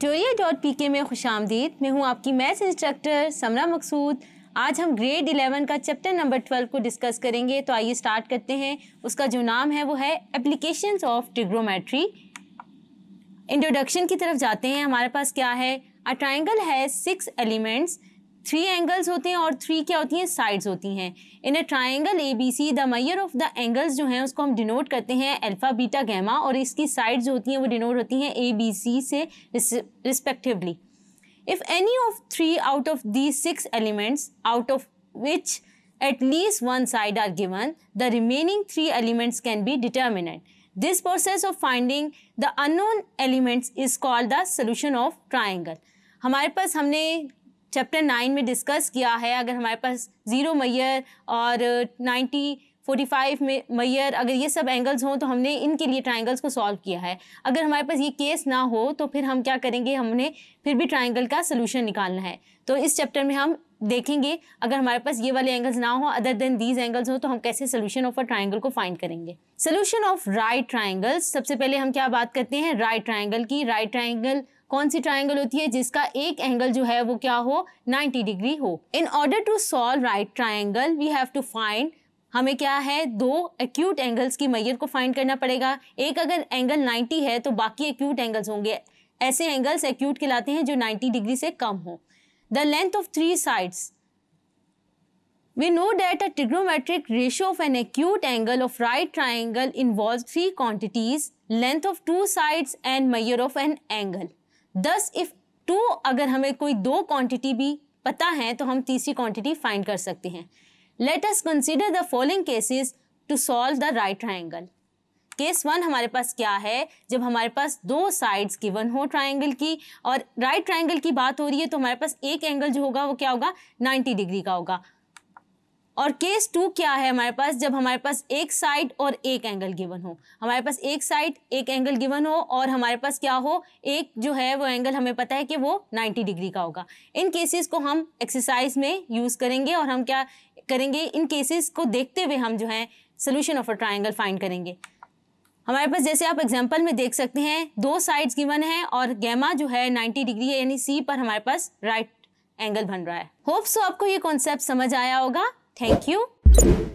Tutorial dot P के में खुश आमदीद मैं हूँ आपकी मैथ्स इंस्ट्रक्टर समरा मकसूद आज हम ग्रेड इलेवन का चैप्टर नंबर ट्वेल्व को डिस्कस करेंगे तो आइए स्टार्ट करते हैं उसका जो नाम है वो है एप्लीकेशन ऑफ ट्रिग्रोमेट्री इंट्रोडक्शन की तरफ जाते हैं हमारे पास क्या है अ ट्राइंगल है सिक्स एलिमेंट्स थ्री एंगल्स होते हैं और थ्री क्या होती हैं साइड्स होती हैं in a triangle A B C the measure of the angles जो हैं उसको हम डिनोट करते हैं अल्फ़ा बीटा गैमा और इसकी साइड्स जो होती हैं वो डिनोट होती हैं ए बी सी से respectively if any of three out of the six elements out of which at least one side are given the remaining three elements can be determinant this process of finding the unknown elements is called the solution of triangle हमारे पास हमने chapter nine में discuss किया है अगर हमारे पास zero मैयर और ninety forty five में मैयर अगर ये सब एंगल्स हों तो हमने इनके लिए ट्राइंगल्स को सॉल्व किया है अगर हमारे पास ये केस ना हो तो फिर हम क्या करेंगे हमने फिर भी ट्राइंगल का सोल्यूशन निकालना है तो इस चैप्टर में हम देखेंगे अगर हमारे पास ये वाले एंगल्स ना हो अदर देन दीज एंगल्स हो तो हम कैसे सोल्यूशन ऑफ अ ट्राइंगल को फाइंड करेंगे सोल्यूशन ऑफ राइट ट्राइंगल्स सबसे पहले हम क्या बात करते हैं राइट ट्राइंगल की राइट ट्राइंगल कौन सी ट्राइंगल होती है जिसका एक एंगल जो है वो क्या हो 90 डिग्री हो in order to solve right triangle we have to find हमें क्या है दो एक्यूट एंगल्स की मैयर को फाइंड करना पड़ेगा एक अगर एंगल 90 है तो बाकी एक्यूट एंगल्स होंगे ऐसे एंगल्स एक्यूट कहलाते हैं जो 90 डिग्री से कम हो the length of three sides. We know that a trigonometric ratio of an acute angle of right triangle involves three quantities, length of two sides and measure of an angle. Thus, if two agar hame koi do quantity bhi pata hai to hum teesri quantity find kar sakte hain let us consider the following cases to solve the right triangle case one हमारे पास क्या है जब हमारे पास दो sides given हो triangle की और राइट ट्राइंगल की बात हो रही है तो हमारे पास एक एंगल जो होगा वो क्या होगा 90 डिग्री का होगा और केस टू क्या है हमारे पास जब हमारे पास एक साइड और एक एंगल गिवन हो हमारे पास एक साइड एक एंगल गिवन हो और हमारे पास क्या हो एक जो है वो एंगल हमें पता है कि वो 90 डिग्री का होगा इन केसेस को हम एक्सरसाइज में यूज़ करेंगे और हम क्या करेंगे इन केसेस को देखते हुए हम जो है solution of a triangle find करेंगे हमारे पास जैसे आप एग्जाम्पल में देख सकते हैं दो साइड्स गिवन है और गैमा जो है 90 डिग्री है यानी सी पर हमारे पास राइट एंगल बन रहा है होप सो आपको ये कॉन्सेप्ट समझ आया होगा थैंक यू